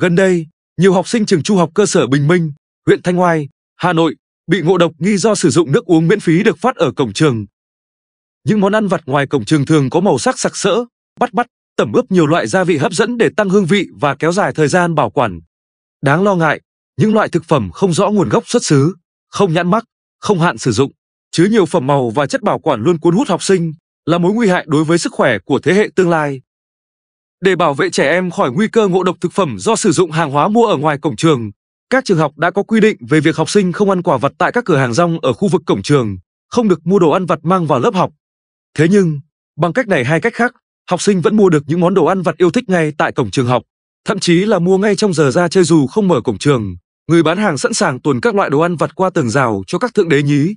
Gần đây, nhiều học sinh trường trung học cơ sở Bình Minh, huyện Thanh Oai, Hà Nội bị ngộ độc nghi do sử dụng nước uống miễn phí được phát ở cổng trường. Những món ăn vặt ngoài cổng trường thường có màu sắc sặc sỡ, bắt mắt, tẩm ướp nhiều loại gia vị hấp dẫn để tăng hương vị và kéo dài thời gian bảo quản. Đáng lo ngại, những loại thực phẩm không rõ nguồn gốc xuất xứ, không nhãn mắc, không hạn sử dụng, chứa nhiều phẩm màu và chất bảo quản luôn cuốn hút học sinh, là mối nguy hại đối với sức khỏe của thế hệ tương lai. Để bảo vệ trẻ em khỏi nguy cơ ngộ độc thực phẩm do sử dụng hàng hóa mua ở ngoài cổng trường, các trường học đã có quy định về việc học sinh không ăn quả vặt tại các cửa hàng rong ở khu vực cổng trường, không được mua đồ ăn vặt mang vào lớp học. Thế nhưng, bằng cách này hay cách khác, học sinh vẫn mua được những món đồ ăn vặt yêu thích ngay tại cổng trường học, thậm chí là mua ngay trong giờ ra chơi dù không mở cổng trường. Người bán hàng sẵn sàng tuồn các loại đồ ăn vặt qua tường rào cho các thượng đế nhí.